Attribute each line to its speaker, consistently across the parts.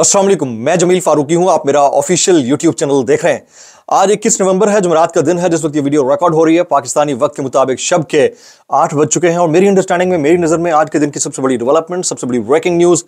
Speaker 1: असलम मैं जमील फारूकी हूं आप मेरा ऑफिशियल यूट्यूब चैनल देख रहे हैं आज 21 नवंबर है जमरात का दिन है जिस वक्त ये वीडियो रिकॉर्ड हो रही है पाकिस्तानी वक्त के मुताबिक शब के आठ बज चुके हैं और मेरी अंडरस्टैंडिंग में मेरी नज़र में आज के दिन की सबसे बड़ी डेवलपमेंट सबसे बड़ी ब्रेकिंग न्यूज़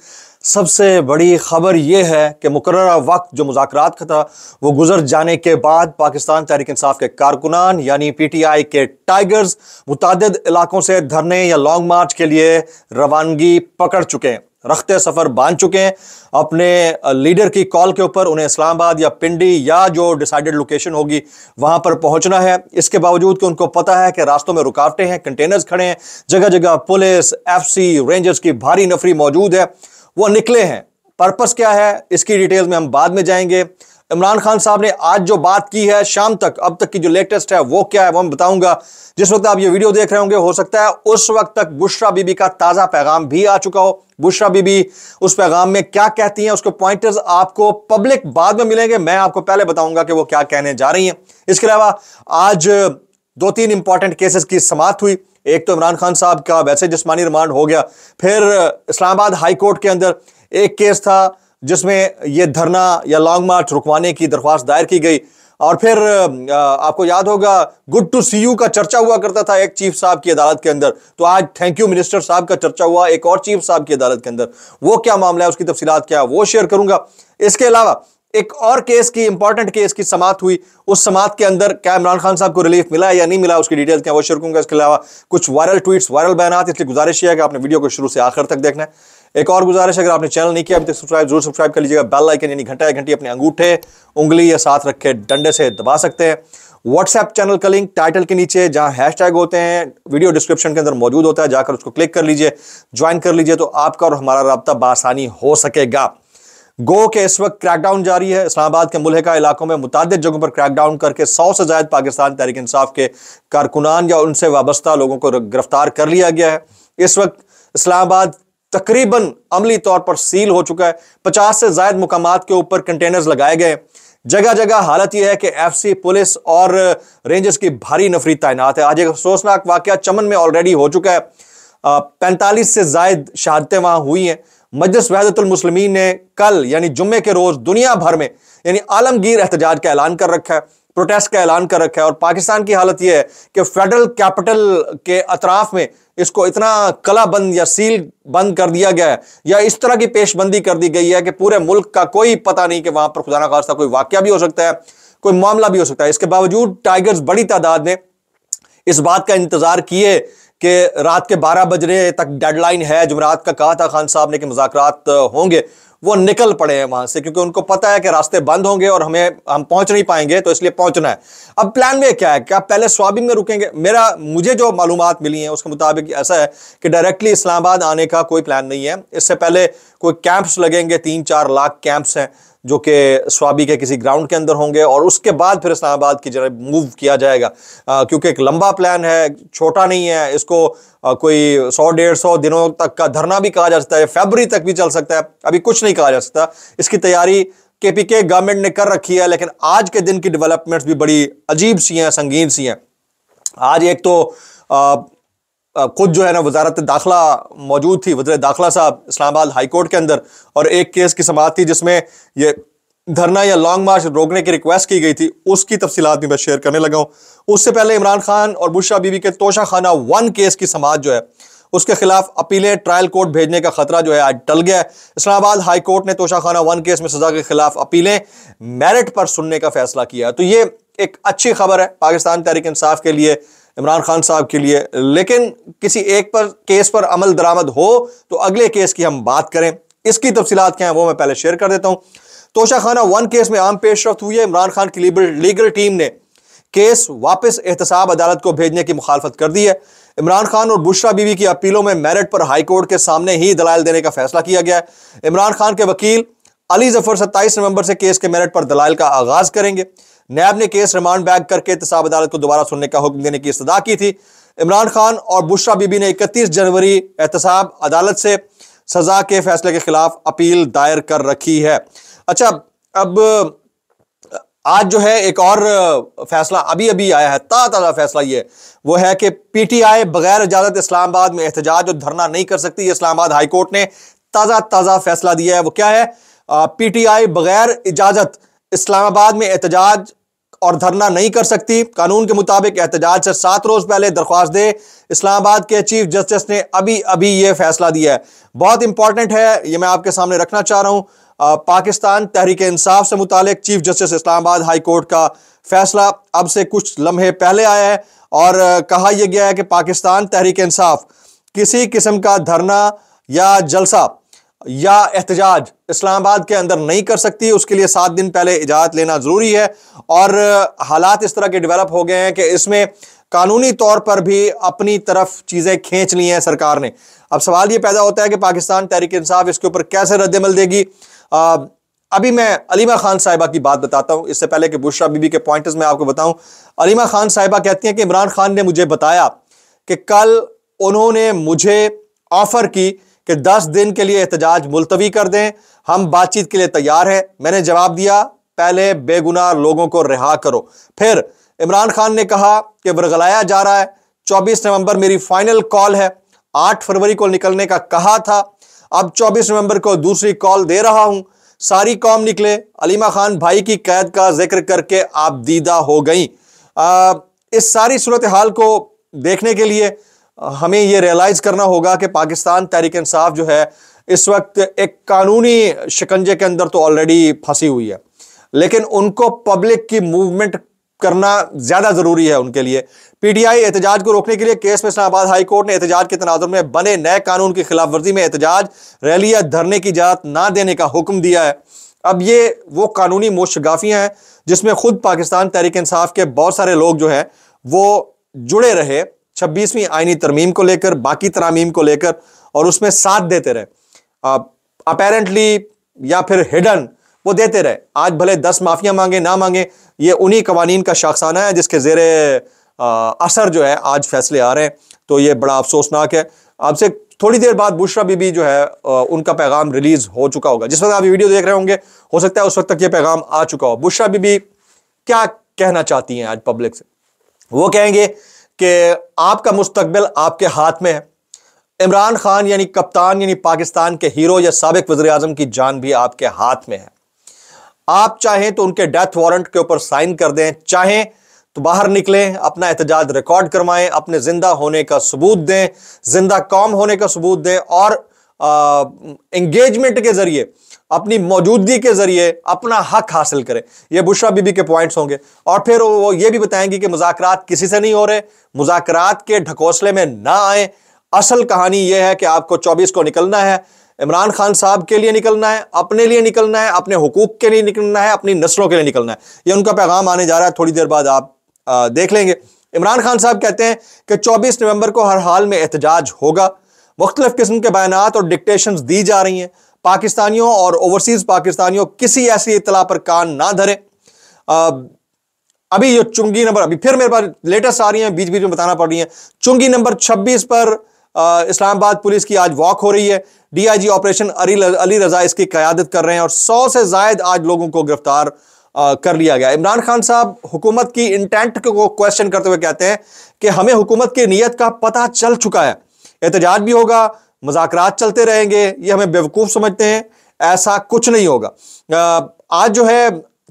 Speaker 1: सबसे बड़ी खबर यह है कि मुकर वक्त जो मुजाकर का था वो गुजर जाने के बाद पाकिस्तान तहरीक इंसाफ के कारकुनान यानी पी टी आई के टाइगर्स मुतद इलाकों से धरने या लॉन्ग मार्च के लिए रवानगी पकड़ चुके हैं रखते सफ़र बांध चुके हैं अपने लीडर की कॉल के ऊपर उन्हें इस्लामाबाद या पिंडी या जो डिसाइडेड लोकेशन होगी वहां पर पहुंचना है इसके बावजूद कि उनको पता है कि रास्तों में रुकावटें हैं कंटेनर्स खड़े हैं जगह जगह पुलिस एफसी रेंजर्स की भारी नफरी मौजूद है वो निकले हैं पर्पस क्या है इसकी डिटेल्स में हम बाद में जाएंगे इमरान खान साहब ने आज जो बात की है शाम तक अब तक की जो लेटेस्ट है वो क्या है वो मैं बताऊंगा जिस वक्त आप ये वीडियो देख रहे होंगे हो सकता है उस वक्त तक बुशरा बीबी का ताज़ा पैगाम भी आ चुका हो बुशरा बीबी उस पैगाम में क्या कहती हैं उसके पॉइंटर्स आपको पब्लिक बाद में मिलेंगे मैं आपको पहले बताऊंगा कि वो क्या कहने जा रही है इसके अलावा आज दो तीन इंपॉर्टेंट केसेस की समाप्त हुई एक तो इमरान खान साहब का वैसे जिसमानी रिमांड हो गया फिर इस्लामाबाद हाईकोर्ट के अंदर एक केस था जिसमें ये धरना या लॉन्ग मार्च रुकवाने की दरख्वास्त दायर की गई और फिर आपको याद होगा गुड टू सी यू का चर्चा हुआ करता था एक चीफ साहब की अदालत के अंदर तो आज थैंक यू मिनिस्टर साहब का चर्चा हुआ एक और चीफ साहब की अदालत के अंदर वो क्या मामला है उसकी तफसीत क्या है वो शेयर करूंगा इसके अलावा एक और केस की इंपॉर्टेंट केस की समात हुई उस समात के अंदर क्या इमरान खान साहब को रिलीफ मिला या नहीं मिला उसकी डिटेल्स क्या वो शेयर करूंगा इसके अलावा कुछ वायरल ट्वीट्स वायरल बयान इसलिए गुजारिश है कि आपने वीडियो को शुरू से आखिर तक देखना है एक और गुजारिश अगर आपने चैनल नहीं किया अभी तक सब्सक्राइब जरूर सब्सक्राइब कर लीजिएगा बेल आइकन यानी घंटा या घंटी अपने अंगूठे उंगली या साथ रखे डंडे से दबा सकते हैं व्हाट्सएप चैनल का लिंक टाइटल के नीचे जहां हैशटैग होते हैं वीडियो डिस्क्रिप्शन के अंदर मौजूद होता है जाकर उसको क्लिक कर लीजिए ज्वाइन कर लीजिए तो आपका और हमारा रबता बासानी हो सकेगा गो के इस वक्त क्रैकडाउन जारी है इस्लामाबाद के मुलहका इलाकों में मुतद जगहों पर क्रैकडाउन करके सौ से ज्यादा पाकिस्तान तहरीक इंसाफ के कारकुनान या उनसे वाबस्ता लोगों को गिरफ्तार कर लिया गया है इस वक्त इस्लामाबाद तकरीबन अमली तौर पर सील हो चुका है पचास से जायद मुकाम के ऊपर कंटेनर्स लगाए गए जगह जगह हालत यह है कि एफसी पुलिस और रेंजर्स की भारी नफरी तैनात है आज एक अफसोसनाक वाक्य चमन में ऑलरेडी हो चुका है पैंतालीस से जायद शहादतें वहां हुई हैं मजलिस वहदतुलमसलमिन ने कल यानी जुम्मे के रोज दुनिया भर में यानी आलमगीर एहतजाज का ऐलान कर रखा है प्रोटेस्ट का ऐलान कर रखा है और पाकिस्तान की हालत यह है कि फेडरल कैपिटल के अतराफ में इसको इतना कला बंद या सील बंद कर दिया गया है या इस तरह की पेशबंदी कर दी गई है कि पूरे मुल्क का कोई पता नहीं कि वहां पर खुदा खास्ता कोई वाक्य भी हो सकता है कोई मामला भी हो सकता है इसके बावजूद टाइगर्स बड़ी तादाद में इस बात का इंतजार किए कि रात के 12 बजे तक डेडलाइन है जुमरात का कहा था खान साहब ने कि मुजाकर होंगे वो निकल पड़े हैं वहां से क्योंकि उनको पता है कि रास्ते बंद होंगे और हमें हम पहुंच नहीं पाएंगे तो इसलिए पहुंचना है अब प्लान में क्या है क्या पहले स्वाबिंग में रुकेंगे मेरा मुझे जो मालूम मिली है उसके मुताबिक ऐसा है कि डायरेक्टली इस्लामाबाद आने का कोई प्लान नहीं है इससे पहले कोई कैंप्स लगेंगे तीन चार लाख कैंप्स हैं जो कि स्वाबी के किसी ग्राउंड के अंदर होंगे और उसके बाद फिर इस्लामाबाद की जगह मूव किया जाएगा क्योंकि एक लंबा प्लान है छोटा नहीं है इसको आ, कोई सौ डेढ़ सौ दिनों तक का धरना भी कहा जा सकता है फेबरी तक भी चल सकता है अभी कुछ नहीं कहा जा सकता इसकी तैयारी के पी के गवर्नमेंट ने कर रखी है लेकिन आज के दिन की डेवलपमेंट्स भी बड़ी अजीब सी हैं संगीन सी हैं आज एक तो आ, खुद जो है ना वजारत दाखिला मौजूद थी वजर दाखिला साहब इस्लामाबाद हाईकोर्ट के अंदर और एक केस की समात थी जिसमें ये धरना या लॉन्ग मार्च रोकने की रिक्वेस्ट की गई थी उसकी तफसीत भी मैं शेयर करने लगा हूँ उससे पहले इमरान खान और बुशा बीबी के तोशा खाना वन केस की समात जो है उसके खिलाफ अपीलें ट्रायल कोर्ट भेजने का खतरा जो है आज टल गया है इस्लामाबाद हाई कोर्ट ने तोशा खाना वन केस में सजा के खिलाफ अपीलें मेरिट पर सुनने का फैसला किया तो ये एक अच्छी खबर है पाकिस्तान तहरीक इंसाफ के लिए इमरान खान साहब के लिए लेकिन किसी एक पर केस पर अमल दरामद हो तो अगले केस की हम बात करें इसकी तफसीत क्या है वो मैं पहले शेयर कर देता हूं तोशा खाना वन केस में आम रफ्त हुई है इमरान खान की लीगल टीम ने केस वापस एहतसाब अदालत को भेजने की मुखालफत कर दी है इमरान खान और बुशरा बीवी की अपीलों में मेरिट पर हाईकोर्ट के सामने ही दलाल देने का फैसला किया गया है इमरान खान के वकील अली जफर 27 नवंबर से केस के मेरिट पर दलाल का आगाज करेंगे नैब ने केस रिमांड बैग करके तसाब अदालत को दोबारा सुनने का हुक्म देने की इस्तः की थी इमरान खान और बुशरा बीबी ने इकतीस जनवरी एहतसाब अदालत से सजा के फैसले के खिलाफ अपील दायर कर रखी है अच्छा अब आज जो है एक और फैसला अभी अभी आया है ता ताज़ा फैसला ये वो है कि पीटीआई बगैर इजाज़त इस्लामाबाद में एहतजाज और धरना नहीं कर सकती इस्लामाबाद हाईकोर्ट ने ताज़ा ताज़ा फैसला दिया है वो क्या है पीटीआई बगैर इजाजत इस्लामाबाद में एहतजाज और धरना नहीं कर सकती कानून के मुताबिक एहतजाज से सात रोज पहले दरख्वास्त दे इस्लामाबाद के चीफ जस्टिस ने अभी अभी यह फैसला दिया है बहुत इंपॉर्टेंट है ये मैं आपके सामने रखना चाह रहा हूँ पाकिस्तान तहरीक इंसाफ से मुतालिक chief justice Islamabad high court का फैसला अब से कुछ लम्हे पहले आया है और कहा यह गया है कि पाकिस्तान तहरीक इंसाफ किसी किस्म का धरना या जलसा या एहतजाज इस्लामाबाद के अंदर नहीं कर सकती उसके लिए सात दिन पहले इजाज़त लेना ज़रूरी है और हालात इस तरह के डेवलप हो गए हैं कि इसमें कानूनी तौर पर भी अपनी तरफ चीज़ें खींच ली हैं सरकार ने अब सवाल ये पैदा होता है कि पाकिस्तान तहरीक इंसाफ इसके ऊपर कैसे रद्दमल देगी आ, अभी मैं अलीमा खान साहिबा की बात बताता हूँ इससे पहले कि बुशरा बीबी के पॉइंट्स में आपको बताऊँ अलीमा खान साहिबा कहती हैं कि इमरान खान ने मुझे बताया कि कल उन्होंने मुझे ऑफ़र की कि 10 दिन के लिए एहतजाज मुलतवी कर दें हम बातचीत के लिए तैयार हैं मैंने जवाब दिया पहले बेगुनाह लोगों को रिहा करो फिर इमरान खान ने कहा कि वरगलाया जा रहा है 24 नवंबर मेरी फाइनल कॉल है 8 फरवरी को निकलने का कहा था अब 24 नवंबर को दूसरी कॉल दे रहा हूं सारी कॉम निकले अलीमा खान भाई की कैद का जिक्र करके आप दीदा हो गई इस सारी सूरत हाल को देखने के लिए हमें ये रियलाइज़ करना होगा कि पाकिस्तान तहरीक इंसाफ जो है इस वक्त एक कानूनी शिकंजे के अंदर तो ऑलरेडी फंसी हुई है लेकिन उनको पब्लिक की मूवमेंट करना ज़्यादा ज़रूरी है उनके लिए पीटीआई एहतजाज को रोकने के लिए केस में इस्लामाबाद हाई कोर्ट ने एहतजाज के तनाजर में बने नए कानून की खिलाफ वर्जी में एहतजाज रैली या धरने की इजाज़त ना देने का हुक्म दिया है अब ये वो कानूनी मोशगाफियाँ हैं जिसमें खुद पाकिस्तान तहरीक इंसाफ के बहुत सारे लोग जो हैं वो जुड़े रहे छब्बीसवीं आईनी तरमीम को लेकर बाकी तरामीम को लेकर और उसमें साथ देते रहे अपेरेंटली या फिर हिडन वो देते रहे आज भले दस माफिया मांगे ना मांगे ये उन्हीं कवानीन का शाखसाना है जिसके जेर असर जो है आज फैसले आ रहे हैं तो ये बड़ा अफसोसनाक है आपसे थोड़ी देर बाद बुशरा बीबी जो है उनका पैगाम रिलीज हो चुका होगा जिस वक्त आप वीडियो देख रहे होंगे हो सकता है उस वक्त तक ये पैगाम आ चुका हो बुशरा बीबी क्या कहना चाहती हैं आज पब्लिक से वो कहेंगे कि आपका मुस्तबिल आपके हाथ में है इमरान खान यानी कप्तान यानी पाकिस्तान के हीरो या सबक वजर अजम की जान भी आपके हाथ में है आप चाहें तो उनके डेथ वारंट के ऊपर साइन कर दें चाहें तो बाहर निकलें अपना एहतजाज रिकॉर्ड करवाएं अपने ज़िंदा होने का सबूत दें ज़िंदा कौम होने का सबूत दें और एंगेजमेंट के जरिए अपनी मौजूदगी के जरिए अपना हक हासिल करें यह बुशरा बीबी के पॉइंट्स होंगे और फिर वो ये भी बताएंगे कि मुजाकर किसी से नहीं हो रहे मुजाकरात के ढकोसले में ना आए असल कहानी यह है कि आपको चौबीस को निकलना है इमरान खान साहब के लिए निकलना है अपने लिए निकलना है अपने हुकूक के लिए निकलना है अपनी नस्लों के लिए निकलना है ये उनका पैगाम आने जा रहा है थोड़ी देर बाद आप देख लेंगे इमरान खान साहब कहते हैं कि 24 नवंबर को हर हाल में एहतजाज होगा मुख्तलिफ किस्म के बयान और डिक्टेशन दी जा रही हैं पाकिस्तानियों और ओवरसीज़ पाकिस्तानियों किसी ऐसी इतला पर कान ना धरे अभी ये चुंगी नंबर अभी फिर मेरे पास लेटेस्ट आ रही हैं बीच बीच में बताना पड़ रही हैं चुंगी नंबर 26 पर इस्लामाबाद पुलिस की आज वॉक हो रही है डीआईजी ऑपरेशन अली रजा इसकी क्यादत कर रहे हैं और सौ से जायद आज लोगों को गिरफ्तार कर लिया गया इमरान खान साहब हुकूमत की इंटेंट को क्वेश्चन करते हुए कहते हैं कि हमें हुकूमत की नीयत का पता चल चुका है एहतजाज भी होगा मजाक चलते रहेंगे ये हमें बेवकूफ़ समझते हैं ऐसा कुछ नहीं होगा आज जो है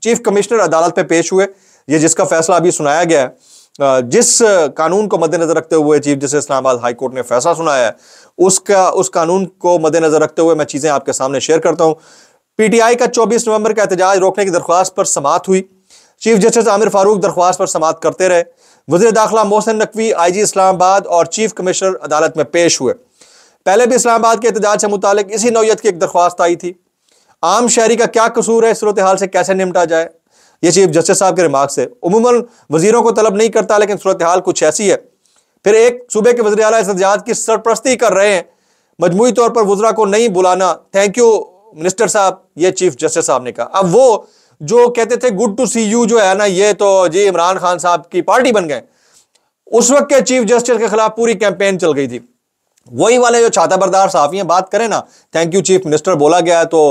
Speaker 1: चीफ कमिश्नर अदालत पे पेश हुए ये जिसका फैसला अभी सुनाया गया है जिस कानून को मद्देनजर रखते हुए chief justice Islamabad high court ने फैसला सुनाया है उसका उस कानून को मद्देनजर रखते हुए मैं चीज़ें आपके सामने शेयर करता हूँ पीटीआई का 24 नवंबर का एहतजाज रोकने की दरख्वास्त पर समात हुई चीफ जस्टिस आमिर फारूक दरख्वास्त पर समात करते रहे वजी दाखिला मोहसिन नकवी आई जी इस्लामाबाद और चीफ कमिश्नर अदालत में पेश हुए पहले भी इस्लामाबाद के एहतजाज से मुतल इसी नौीयत की एक दरख्वास्त आई थी आम शहरी का क्या कसूर है सूरत हाल से कैसे निमटा जाए ये चीफ जस्टिस साहब के रिमार्क से उमूमन वजीरों को तलब नहीं करता लेकिन सूरत हाल कुछ ऐसी है फिर एक सूबे के वजी अला एहतजाज की सरप्रस्ती कर रहे हैं मजमू तौर पर वजरा को नहीं बुलाना थैंक यू मिनिस्टर साहब ये चीफ जस्टिस साहब ने कहा अब वो जो कहते थे गुड टू सी यू जो है ना ये तो जी इमरान खान साहब की पार्टी बन गए उस वक्त के चीफ जस्टिस के खिलाफ पूरी कैंपेन चल गई थी वही वाले जो छाता बरदार साफी बात करें ना थैंक यू चीफ मिनिस्टर बोला गया तो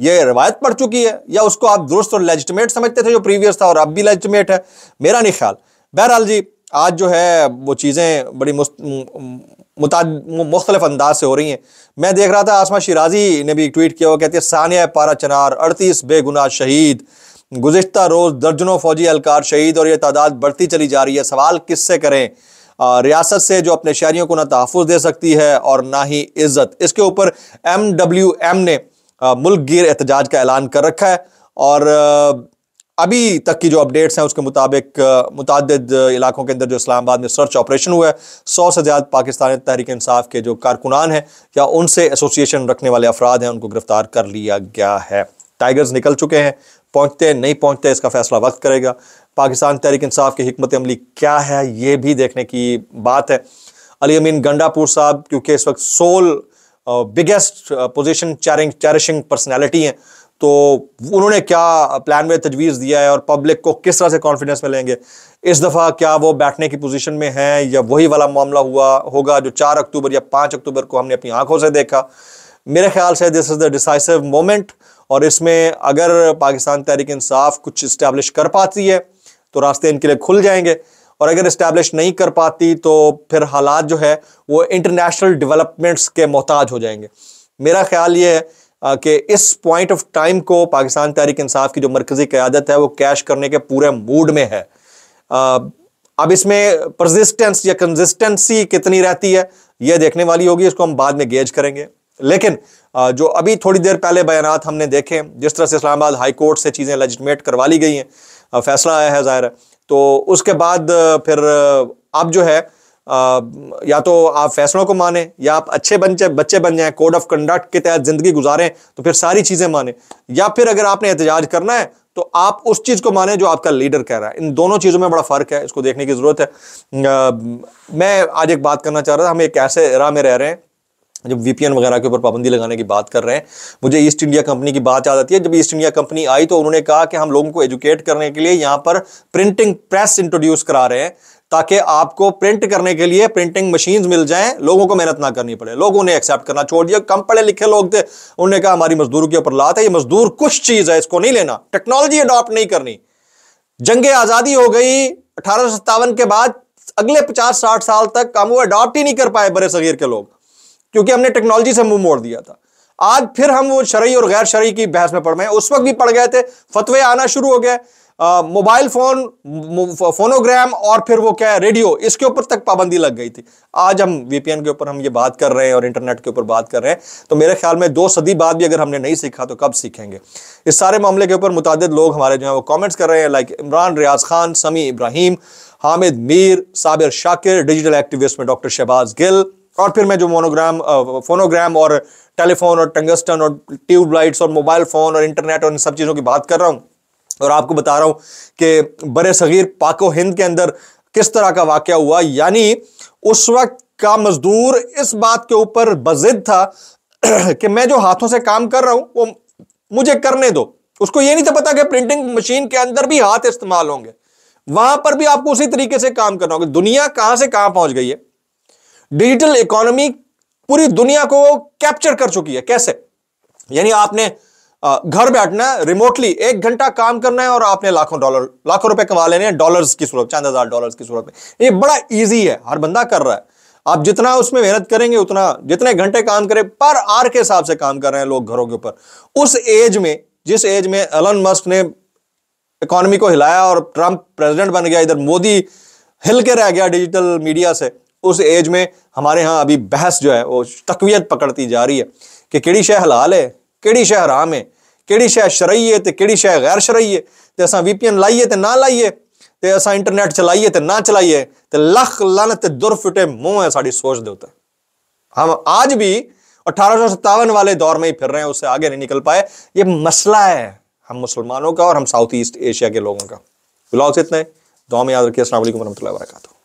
Speaker 1: ये रिवायत पड़ चुकी है या उसको आप दुरुस्त और लेजिटमेट समझते थे जो प्रीवियस था और अब भी लेजिटमेट है मेरा नहीं ख्याल बहरहाल जी आज जो है वो चीज़ें बड़ी मुख्तलिफ अंदाज से हो रही हैं मैं देख रहा था आसमा शिराजी ने भी ट्वीट किया वो कहती है सानिया पारा चनार अड़तीस बेगुना शहीद गुज्त रोज़ दर्जनों फौजी अलकार शहीद और ये तादाद बढ़ती चली जा रही है सवाल किससे करें रियासत से जो अपने शहरीों को ना तहफ़ दे सकती है और ना ही इज़्ज़त इसके ऊपर एम डब्ल्यू एम ने मुल्क गिर एहतजाज का ऐलान कर रखा है और आ, अभी तक की जो अपडेट्स हैं उसके मुताबिक मुतद इलाकों के अंदर जो इस्लामाबाद में सर्च ऑपरेशन हुआ है सौ से ज़्यादा पाकिस्तानी तहरीक इंसाफ के जो कारकुनान हैं या उनसे एसोसिएशन रखने वाले अफराद हैं उनको गिरफ्तार कर लिया गया है टाइगर्स निकल चुके हैं पहुंचते नहीं पहुंचते इसका फैसला वक्त करेगा पाकिस्तान तहरीक इंसाफ की हमत अमली क्या है ये भी देखने की बात है अली अमीन गंडापुर साहब क्योंकि इस वक्त sole biggest position chairing cherishing personality हैं तो उन्होंने क्या प्लान में तजवीज़ दिया है और पब्लिक को किस तरह से कॉन्फिडेंस में लेंगे इस दफ़ा क्या वो बैठने की पोजीशन में हैं या वही वाला मामला हुआ होगा जो चार अक्टूबर या पाँच अक्टूबर को हमने अपनी आंखों से देखा मेरे ख्याल से this is the decisive moment और इसमें अगर पाकिस्तान तहरीक इंसाफ कुछ इस्टेब्लिश कर पाती है तो रास्ते इनके लिए खुल जाएंगे और अगर इस्टेब्लिश नहीं कर पाती तो फिर हालात जो है वो इंटरनेशनल डेवलपमेंट्स के मोहताज हो जाएंगे मेरा ख्याल ये है कि इस पॉइंट ऑफ टाइम को पाकिस्तान तहरीक इंसाफ की जो मरकज़ी क़्यादत है वो कैश करने के पूरे मूड में है अब इसमें प्रजिस्टेंस या कंसिस्टेंसी कितनी रहती है यह देखने वाली होगी इसको हम बाद में गेज करेंगे लेकिन जो अभी थोड़ी देर पहले बयान हमने देखे जिस तरह से इस्लामाबाद हाई कोर्ट से चीज़ें लेजिटमेट करवा ली गई हैं फैसला आया है ज़ाहिर है तो उसके बाद फिर अब जो है आ, या तो आप फैसलों को माने या आप अच्छे बच्चे बच्चे बन जाएं कोड ऑफ कंडक्ट के तहत ज़िंदगी गुजारें तो फिर सारी चीज़ें माने या फिर अगर आपने एहतजाज करना है तो आप उस चीज़ को माने जो आपका लीडर कह रहा है इन दोनों चीज़ों में बड़ा फ़र्क है इसको देखने की ज़रूरत है आ, मैं आज एक बात करना चाह रहा था हम एक ऐसे राह में रह रहे हैं जब वीपीएन वगैरह के ऊपर पाबंदी लगाने की बात कर रहे हैं मुझे ईस्ट इंडिया कंपनी की बात याद आती है जब ईस्ट इंडिया कंपनी आई तो उन्होंने कहा कि हम लोगों को एजुकेट करने के लिए यहाँ पर प्रिंटिंग प्रेस इंट्रोड्यूस करा रहे हैं ताकि आपको प्रिंट करने के लिए प्रिंटिंग मशीन मिल जाए लोगों को मेहनत ना करनी पड़े लोगों ने एक्सेप्ट करना छोड़ दिया कम पढ़े लिखे लोग थे उन्होंने कहा हमारी मजदूरों के ऊपर लात है ये मजदूर कुछ चीज़ है इसको नहीं लेना टेक्नोलॉजी अडॉप्ट नहीं करनी जंग आज़ादी हो गई अठारह के बाद अगले पचास साठ साल तक काम वो अडॉप्ट ही नहीं कर पाए बड़े सगीर के लोग क्योंकि हमने टेक्नोलॉजी से मुंह मोड़ दिया था आज फिर हम वो शरी और गैर शरी की बहस में पड़ हैं उस वक्त भी पड़ गए थे फतवे आना शुरू हो गए मोबाइल फोन फोनोग्राम और फिर वो क्या है रेडियो इसके ऊपर तक पाबंदी लग गई थी आज हम वीपीएन के ऊपर हम ये बात कर रहे हैं और इंटरनेट के ऊपर बात कर रहे हैं तो मेरे ख्याल में दो सदी बाद भी अगर हमने नहीं सीखा तो कब सीखेंगे इस सारे मामले के ऊपर मुताद लोग हमारे जो है वो कॉमेंट्स कर रहे हैं like Imran Riaz Khan Sami Ibrahim Hamid Mir Sabir Shakir digital activist में डॉक्टर शहबाज गिल और फिर मैं जो मोनोग्राम फोनोग्राम और टेलीफोन और टंगस्टन और ट्यूबलाइट्स और मोबाइल फ़ोन और इंटरनेट और इन सब चीज़ों की बात कर रहा हूँ और आपको बता रहा हूं कि बर सग़ीर पाको हिंद के अंदर किस तरह का वाक्य हुआ यानी उस वक्त का मज़दूर इस बात के ऊपर बजिद था कि मैं जो हाथों से काम कर रहा हूं वो मुझे करने दो उसको ये नहीं था पता कि प्रिंटिंग मशीन के अंदर भी हाथ इस्तेमाल होंगे वहां पर भी आपको उसी तरीके से काम करना होगा दुनिया कहां से कहां पहुंच गई है डिजिटल इकोनॉमी पूरी दुनिया को कैप्चर कर चुकी है कैसे यानी आपने घर बैठना है रिमोटली एक घंटा काम करना है और आपने लाखों डॉलर लाखों रुपए कमा लेने हैं डॉलर्स की सूरत चंद हजार डॉलर्स की सूरत में ये बड़ा इजी है हर बंदा कर रहा है आप जितना उसमें मेहनत करेंगे उतना जितने घंटे काम करें पर आर के हिसाब से काम कर रहे हैं लोग घरों के ऊपर उस एज में जिस एज में एलन मस्क ने इकोनॉमी को हिलाया और ट्रंप प्रेसिडेंट बन गया इधर मोदी हिल के रह गया डिजिटल मीडिया से उस एज में हमारे यहाँ अभी बहस जो है वो तकवीत पकड़ती जा रही है कि कड़ी शह हलाल है कि शह हराम है कि शह शराई है कि शह गैर शराई है तो असं वीपीएन लाइए तो ना लाइए तो अस इंटरनेट चलाइए तो ना चलाइए तो लख लन दुर फुटे मुँह है साड़ी सोच के उत्तर हम आज भी अठारह वाले दौर में ही फिर रहे हैं उससे आगे नहीं निकल पाए ये मसला है हम मुसलमानों का और हम साउथ ईस्ट एशिया के लोगों का ब्लॉग से है दुआ में याद रखिए असल वरह वरकू